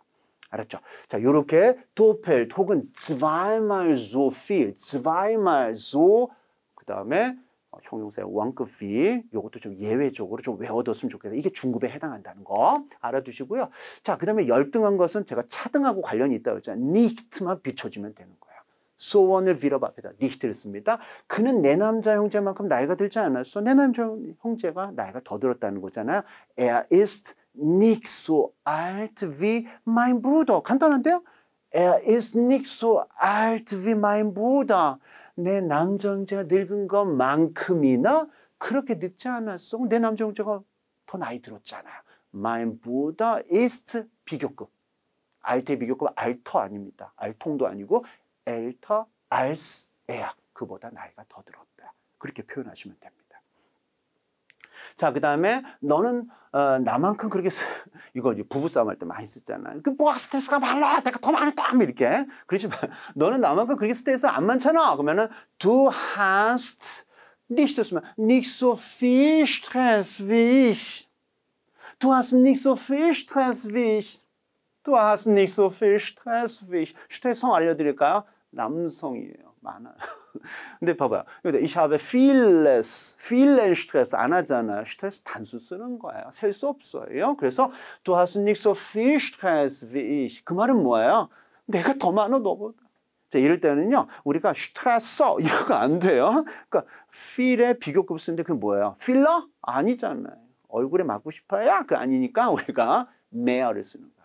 알았죠? 자, 요렇게 도펠 p 혹은 zweimal so viel, zweimal so 그다음에 어, 형용사의 원급이 요것도 좀 예외적으로 좀 외워뒀으면 좋겠다 이게 중급에 해당한다는 거 알아두시고요. 자, 그 다음에 열등한 것은 제가 차등하고 관련이 있다고 했잖아요. nicht만 비춰주면 되는 거예요. 소원을 빌어 앞에다 nicht를 씁니다. 그는 내 남자 형제만큼 나이가 들지 않았어. 내 남자 형제가 나이가 더 들었다는 거잖아요. Er ist nicht so alt wie mein Bruder. 간단한데요? Er ist nicht so alt wie mein Bruder. 내 남정제가 늙은 것만큼이나 그렇게 늙지 않았어. 내 남정제가 더 나이 들었잖아. Mein Bruder ist 비교급. 알테 비교급 알터 아닙니다. 알통도 아니고 엘터 알스 에야. 그보다 나이가 더 들었다. 그렇게 표현하시면 됩니다. 자, 그 다음에 너는 어, 나만큼 그렇게 쓰... 이거 부부싸움 할 때 많이 쓰잖아. 그 뭐가 스트레스가 많아? 내가 더 많이 땀 이렇게. 그러지 마. 너는 나만큼 그렇게 스트레스 안 많잖아. 그러면은 du hast nicht so nicht so viel Stress wie ich. Du hast nicht so viel Stress wie ich. Du hast nicht so viel Stress wie ich. 스트레스 알려드릴까요? 남성이에요. 많아. <laughs> 근데 봐봐요. ich h a e e l e s vielen Stress 안하잖아 스트레스 단수 쓰는 거예요. 셀 수 없어요. 그래서 du hast nicht so viel Stress wie ich. 그 말은 뭐예요? 내가 더 많아 너보다. 자, 이럴 때는요, 우리가 스트레스 <laughs> 이거 안 돼요. 그러니까 feel에 비교급 쓰는데 그게 뭐예요? 필러? 아니잖아요. 얼굴에 맞고 싶어야 그 아니니까 우리가 m e r e 쓰는 거예요.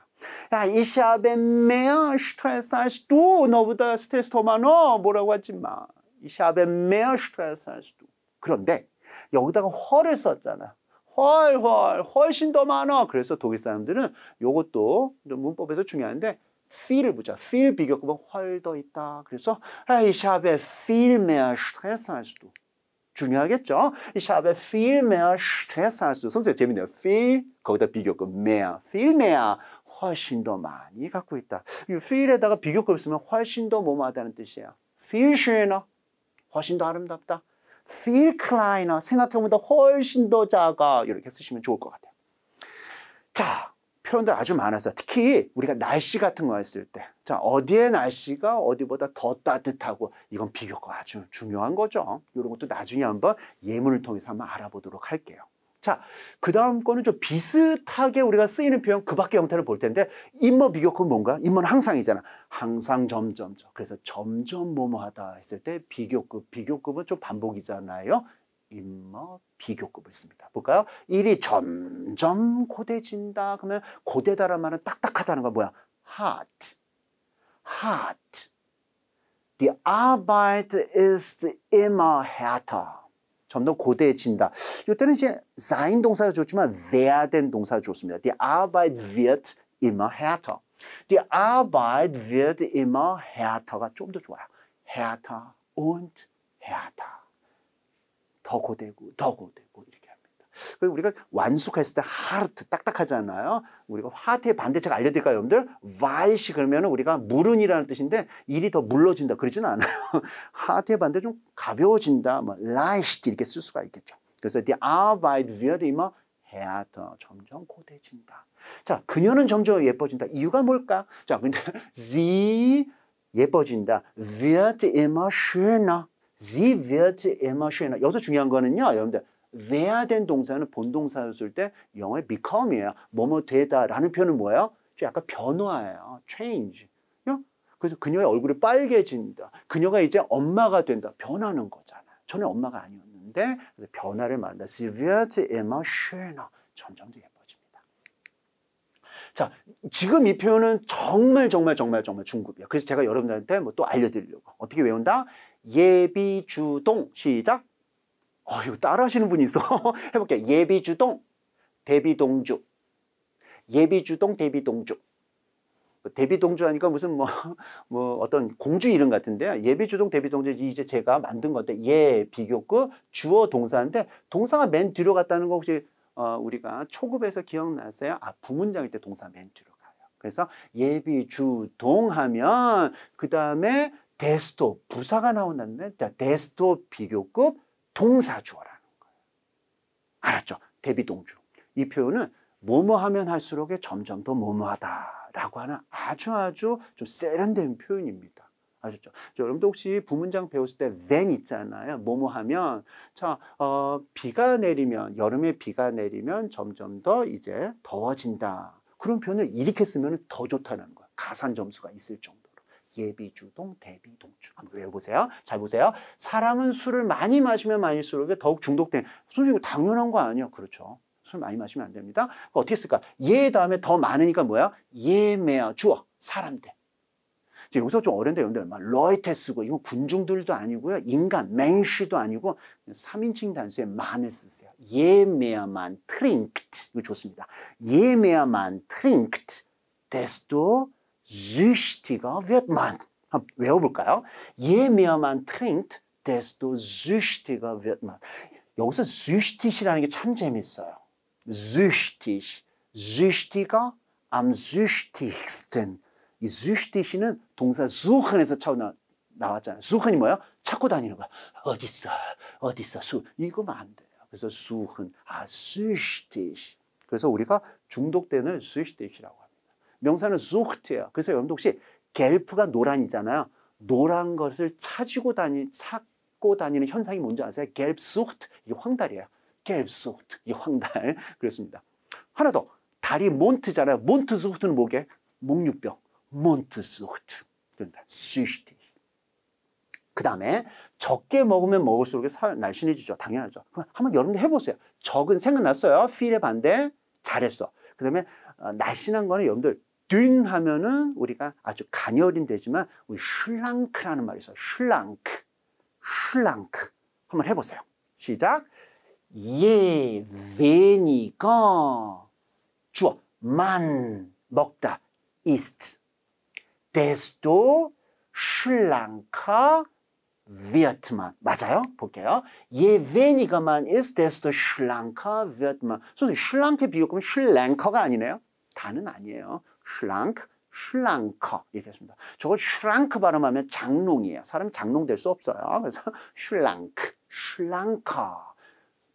야, ich habe mehr Stress als du. 너보다 스트레스 더 많아. 뭐라고 하지 마. Ich habe mehr Stress als du. 그런데 여기다가 허를 썼잖아. 헐, 헐, 훨씬 더 많아. 그래서 독일 사람들은 요것도 문법에서 중요한데 feel을 보자. feel 비교급은 훨더 있다. 그래서 ich habe viel mehr Stress als du. 중요하겠죠? Ich habe viel mehr Stress als du. 선생님 재밌네요. viel 거기다 비교급 mehr. viel mehr. 훨씬 더 많이 갖고 있다. 이 feel에다가 비교급 쓰면 훨씬 더 뭐뭐하다는 뜻이에요. feel schöner, 훨씬 더 아름답다. feel kleiner, 생각해보다 훨씬 더 작아. 이렇게 쓰시면 좋을 것 같아요. 자, 표현들 아주 많아서 특히 우리가 날씨 같은 거 했을 때, 자, 어디의 날씨가 어디보다 더 따뜻하고 이건 비교가 아주 중요한 거죠. 이런 것도 나중에 한번 예문을 통해서 한번 알아보도록 할게요. 자, 그 다음 거는 좀 비슷하게 우리가 쓰이는 표현 그 밖의 형태를 볼 텐데 인모 비교급은 뭔가? 인모는 항상이잖아. 항상 점점점. 그래서 점점 뭐뭐하다 했을 때 비교급, 비교급은 좀 반복이잖아요. 인모 비교급을 씁니다. 볼까요? 일이 점점 고대진다. 그러면 고대다란 말은 딱딱하다는 건 뭐야? hard, hard. The Arbeit ist immer härter. 점점 고대해진다. 이때는 이제 sein 동사가 좋지만 werden 동사가 좋습니다. Die Arbeit wird immer härter. Die Arbeit wird immer härter가 좀 더 좋아요. härter und härter. 더 고되고 더 고되. 그리고 우리가 완숙했을 때 하르트 딱딱하잖아요. 우리가 화트의 반대책 알려드릴까요, 여러분들? 와이시 그러면 우리가 물은이라는 뜻인데 일이 더 물러진다 그러진 않아요. 하트의 <laughs> 반대 좀 가벼워진다, 뭐 라이시 이렇게 쓸 수가 있겠죠. 그래서 die Arbeit wird immer härter, 점점 고대진다. 자, 그녀는 점점 예뻐진다. 이유가 뭘까? 자, 근데 sie <laughs> 예뻐진다. wird immer schöner. sie wird immer schöner. 여기서 중요한 거는요, 여러분들 their 된 동사는 본동사였을 때 영어의 become이에요. 뭐뭐 되다라는 표현은 뭐예요? 좀 약간 변화예요. change. 그래서 그녀의 얼굴이 빨개진다. 그녀가 이제 엄마가 된다. 변하는 거잖아 전에 엄마가 아니었는데 변화를 만다. Sylvia's emotional. 점점 더 예뻐집니다. 자, 지금 이 표현은 정말 정말 정말 정말 중급이야. 그래서 제가 여러분들한테 뭐 또 알려드리려고. 어떻게 외운다? 예비주동 시작. 어, 이거 따라 하시는 분이 있어. <laughs> 해볼게요. 예비주동, 대비동주. 예비주동, 대비동주. 뭐 대비동주 하니까 무슨 뭐, <laughs> 뭐 어떤 공주 이름 같은데 예비주동 대비동주 이제 제가 만든 건데 예 비교급 주어 동사인데 동사가 맨 뒤로 갔다는 거 혹시 어, 우리가 초급에서 기억나세요? 아 부문장일 때 동사 맨 뒤로 가요. 그래서 예비주동 하면 그 다음에 데스토 부사가 나온다는데 데스토 비교급 동사 주어라는 거예요. 알았죠? 대비동주. 이 표현은 뭐뭐 하면 할수록 점점 더 뭐뭐하다라고 하는 아주 아주 좀 세련된 표현입니다. 아셨죠? 여러분도 혹시 부문장 배웠을 때 then 있잖아요. 뭐뭐 하면 자 어, 비가 내리면 여름에 비가 내리면 점점 더 이제 더워진다. 그런 표현을 이렇게 쓰면 더 좋다는 거야. 가산 점수가 있을 정도. 예비 주동 대비 동충. 한번 외워보세요. 잘 보세요. 사람은 술을 많이 마시면 마실수록 더욱 중독된. 솔직 당연한 거 아니에요. 그렇죠. 술 많이 마시면 안 됩니다. 어떻게 쓸까? 예 다음에 더 많으니까 뭐야? 예매야 주어 사람들. 여기서 좀 어려운데 여러분들 막 러이테 쓰고 이건 군중들도 아니고요. 인간 맹시도 아니고 3인칭 단수에 만을 쓰세요. 예매야만 트링크트 이거 좋습니다. 예매야만 트링크트 데스도 süchtiger wird man. 외워볼까요? 예 mehr man trinkt, desto süchtiger wird man. 여기서 süchtig이라는 게 참 재밌어요. süchtig, süchtiger, am süchtigsten. 이 süchtig는 동사 suchen에서 차오나 나왔잖아요. suchen이 뭐야? 찾고 다니는 거야. 어디 있어? 어디 있어? 수 이거면 안 돼요. 그래서 suchen, 아, süchtig. 그래서 우리가 중독되는 süchtig이라고 명사는 수트예요. 그래서 여러분들 혹시 갤프가 노란이잖아요. 노란 것을 찾고 다니, 찾고 다니는 현상이 뭔지 아세요? 갤프수트. 이게 황달이에요. 갤프수트. 이게 황달. <laughs> 그렇습니다. 하나 더. 다리 몬트잖아요. 몬트수트는 뭐게? 목육병 몬트수트. 된다. 스위티. 그 다음에 적게 먹으면 먹을수록 살 날씬해지죠. 당연하죠. 그럼 한번 여러분들 해보세요. 적은 생각났어요. 필의 반대. 잘했어. 그 다음에 어, 날씬한 거는 여러분들 듄 하면은 우리가 아주 가녀린 되지만 우리 슐랑크라는 말이 있어요. 슐랑크. 슐랑크. 한번 해보세요. 시작. 예, 베니까. 주어. 만. 먹다. ist. desto schlanker wird man. 맞아요? 볼게요. Je weniger man ist, desto schlanker wird man. 선생님, schlanke 비교급은 schlanker가 아니네요. 다는 아니에요. schlank, schlanker 이렇게 했습니다. 저거 schlank 발음하면 장롱이에요. 사람이 장롱 될 수 없어요. 그래서 schlank, schlanker.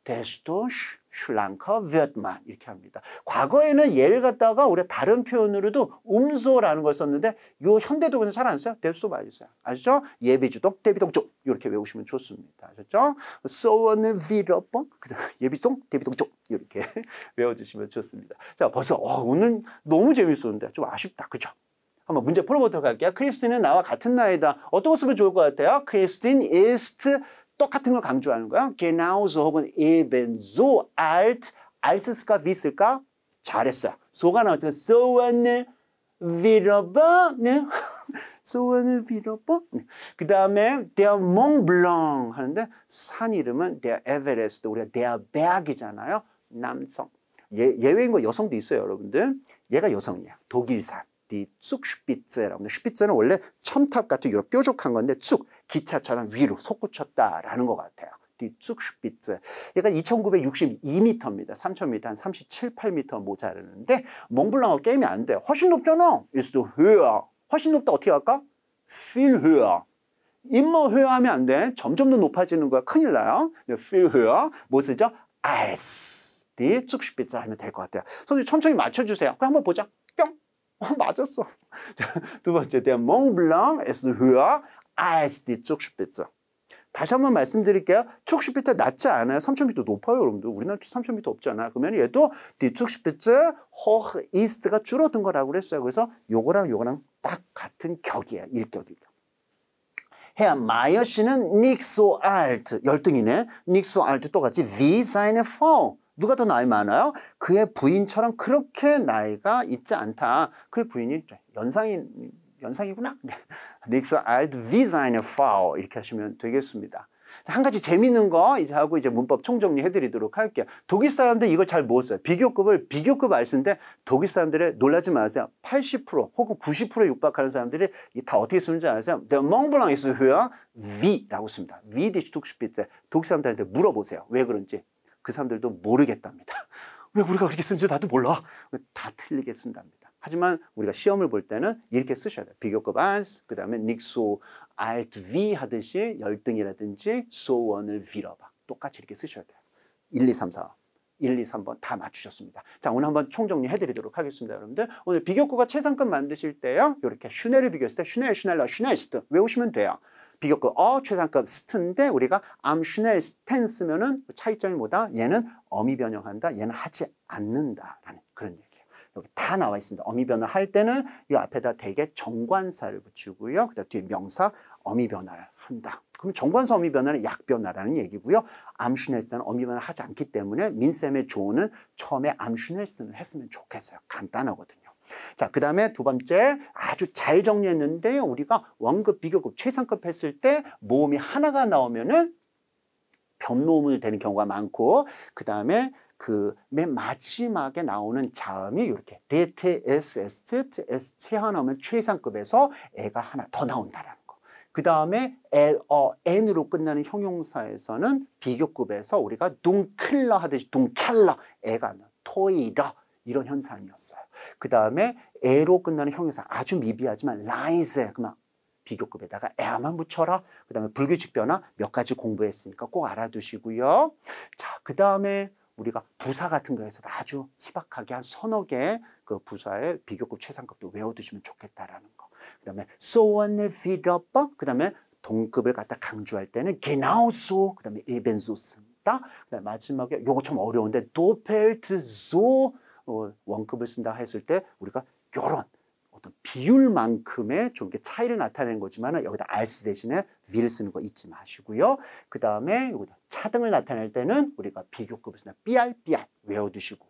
데스토 슐랑카 베트만 이렇게 합니다. 과거에는 예를 갖다가 우리가 다른 표현으로도 음소라는 걸 썼는데 요 현대독에서 잘안 써요. 데스도 많이 써요. 아시죠? 예비주독 대비동쪽 이렇게 외우시면 좋습니다. 아셨죠? 소원을 빌어뻥 예비동, 대비동쪽 이렇게 <laughs> 외워주시면 좋습니다. 자 벌써 어, 오늘 너무 재밌었는데 좀 아쉽다. 그죠? 한번 문제 풀어보도록 할게요. 크리스틴은 나와 같은 나이다. 어떤 거 쓰면 좋을 것 같아요? 크리스틴 이스트 똑같은 걸 강조하는 거야. Genauso 혹은 ebenso alt. 알스스가 비스까 잘했어. 소가 나왔으니까 소원을 빌어봐. 네. <laughs> 소원을 빌어봐. 네. 그 다음에 der Mont Blanc 하는데 산 이름은 der Everest. 우리가 der Berg이잖아요. 남성. 예, 예외인 거 여성도 있어요, 여러분들. 얘가 여성이야. 독일산. 디 쑥슈피츠라고. 슈피츠는 원래 첨탑 같은 유럽 뾰족한 건데 쭉 기차처럼 위로 솟구쳤다라는 것 같아요. 디 쭉슈피츠. 얘가 2962m입니다. 3000m, 한 37, 8m 모자르는데 몽블랑하 게임이 안 돼. 훨씬 높잖아. It's the höher. 훨씬 높다 어떻게 할까? viel höher. 임무 회화하면 안 돼. 점점 더 높아지는 거야. 큰일 나요. viel höher. 뭐 쓰죠? als. 디 쭉슈피츠 하면 될 것 같아요. 선생님 천천히 맞춰주세요. 그럼 한번 보자. 뿅. 어, 맞았어. <laughs> 두 번째, der m o i s höher als die 피 u 다시 한번 말씀드릴게요. 축슈피트 낮지 않아요. 3,000m 높아요, 여러분들. 우리나라 3,000m 없지 아 그러면 얘도 디 축슈피트 허흐 이스트가 줄어든 거라고 그랬어요. 그래서 요거랑 요거랑 딱 같은 격이에요. 일격, 일격. Herr m 씨는 n i c h 열등이네. n i c h 똑같이 wie s e 누가 더 나이 많아요? 그의 부인처럼 그렇게 나이가 있지 않다. 그의 부인이 연상인 연상이구나. 닉서 알드 위 i n 파워 이렇게 하시면 되겠습니다. 한 가지 재밌는 거 이제 하고 이제 문법 총정리 해드리도록 할게요. 독일 사람들 이걸 잘 못 써요. 비교급을 비교급 알쓴데 독일 사람들의 놀라지 마세요. 80% 혹은 90%에 육박하는 사람들이 다 어떻게 쓰는지 아세요? d e Mont Blanc i s h e r w i 라고 씁니다. Wie die z 독일 사람들한테 물어보세요. 왜 그런지 그 사람들도 모르겠답니다. <laughs> 왜 우리가 그렇게 쓰는지 나도 몰라. 다 틀리게 쓴답니다. 하지만 우리가 시험을 볼 때는 이렇게 쓰셔야 돼요. 비교급 as, 그 다음에 닉소 alt v 하듯이 열등이라든지 소원을 v i 어봐 똑같이 이렇게 쓰셔야 돼요. 1, 2, 3, 4. 1, 2, 3번 다 맞추셨습니다. 자, 오늘 한번 총정리 해드리도록 하겠습니다, 여러분들. 오늘 비교급과 최상급 만드실 때요, 이렇게 슈넬을 비교했을 때 슈넬, 슈넬러, 슈넬스트 외우시면 돼요. 비교급 어, 최상급 스트인데 우리가 암, 슈넬, 스텐 쓰면은 차이점이 뭐다? 얘는 어미 변형한다, 얘는 하지 않는다라는 그런 얘기. 여기 다 나와 있습니다. 어미변화 할 때는 이 앞에다 대개 정관사를 붙이고요. 그다음 뒤에 명사 어미변화를 한다. 그럼 정관사 어미변화는 약변화라는 얘기고요. 암슈넬스는 어미변화 하지 않기 때문에 민쌤의 조언은 처음에 암슈넬스는 했으면 좋겠어요. 간단하거든요. 자, 그 다음에 두 번째 아주 잘 정리했는데 우리가 원급, 비교급, 최상급 했을 때 모음이 하나가 나오면은 변모음이 되는 경우가 많고 그 다음에 그맨 마지막에 나오는 자음이 이렇게 d 에스 ST, S 체하나면 최상급에서 애가 하나 더 나온다라는 거. 그 다음에 L, O, 어, N으로 끝나는 형용사에서는 비교급에서 우리가 둥클라 하듯이 둥켈라 애가 토이라 이런 현상이었어요. 그 다음에 에로 끝나는 형용사 아주 미비하지만 라이즈 그만 비교급에다가 에만 붙여라. 그 다음에 불규칙 변화 몇 가지 공부했으니까 꼭 알아두시고요. 자, 그 다음에 우리가 부사 같은 거에서 아주 희박하게 한 서너 개의 그 부사의 비교급 최상급도 외워두시면 좋겠다라는 거. 그 다음에 so on the feet up, 그 다음에 동급을 갖다 강조할 때는 genau so, 그 다음에 eben so 쓴다. 그 다음에 마지막에 요거 좀 어려운데 d o p e l t so 어, 원급을 쓴다 했을 때 우리가 요런 어떤 비율만큼의 좀게 차이를 나타낸 거지만 여기다 rs 대신에 v를 쓰는 거 잊지 마시고요. 그 다음에 여기다 차등을 나타낼 때는 우리가 비교급에서나 br, br 외워두시고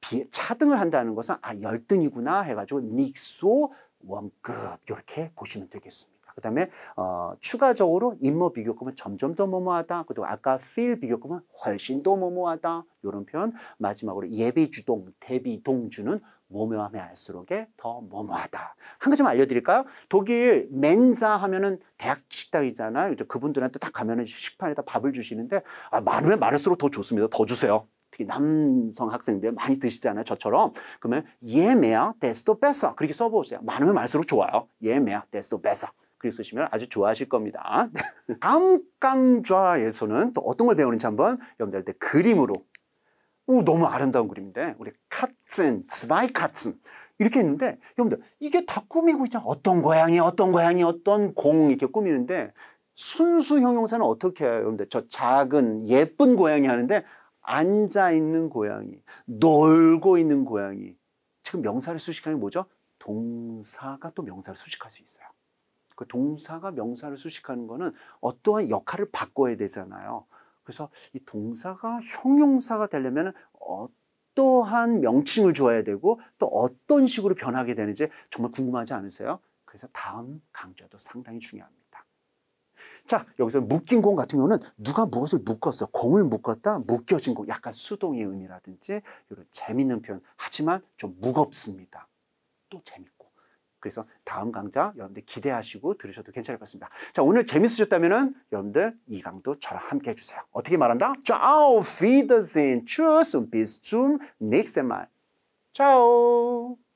비, 차등을 한다는 것은 아 열등이구나 해가지고 닉소 원급 이렇게 보시면 되겠습니다. 그다음에 어, 추가적으로 임모 비교급은 점점 더뭐모하다 그리고 아까 필 비교급은 훨씬 더뭐모하다 이런 표현 마지막으로 예비주동, 대비동주는 모묘함에 알수록에 더 모모하다. 한 가지만 알려드릴까요? 독일 멘사 하면은 대학 식당이잖아요. 그분들한테 딱 가면은 식판에다 밥을 주시는데 아, 많으면 많을수록 더 좋습니다. 더 주세요. 특히 남성 학생들 많이 드시잖아요. 저처럼. 그러면 예매야 데스도 뺐어. 그렇게 써보세요. 많으면 많을수록 좋아요. 예매야 데스도 뺐어. 글 쓰시면 아주 좋아하실 겁니다. <laughs> 다음 강좌에서는 또 어떤 걸 배우는지 한번 여러분들한 그림으로 오, 너무 아름다운 그림인데 우리 카tzen, z w 이렇게 있는데 여러분들 이게 다 꾸미고 있잖아 어떤 고양이, 어떤 고양이, 어떤 공 이렇게 꾸미는데 순수 형용사는 어떻게 해요 여러분들 저 작은 예쁜 고양이 하는데 앉아있는 고양이, 놀고 있는 고양이 지금 명사를 수식하는 게 뭐죠? 동사가 또 명사를 수식할 수 있어요 그 동사가 명사를 수식하는 거는 어떠한 역할을 바꿔야 되잖아요. 그래서 이 동사가 형용사가 되려면 어떠한 명칭을 줘야 되고 또 어떤 식으로 변하게 되는지 정말 궁금하지 않으세요? 그래서 다음 강좌도 상당히 중요합니다. 자, 여기서 묶인 공 같은 경우는 누가 무엇을 묶었어. 공을 묶었다, 묶여진 공. 약간 수동의 의미라든지 이런 재밌는 표현. 하지만 좀 무겁습니다. 또 재밌고. 그래서 다음 강좌 여러분들 기대하시고 들으셔도 괜찮을 것 같습니다. 자, 오늘 재밌으셨다면은 여러분들 이 강도 저랑 함께 해주세요. 어떻게 말한다? Ciao, e d e r s e h n t s c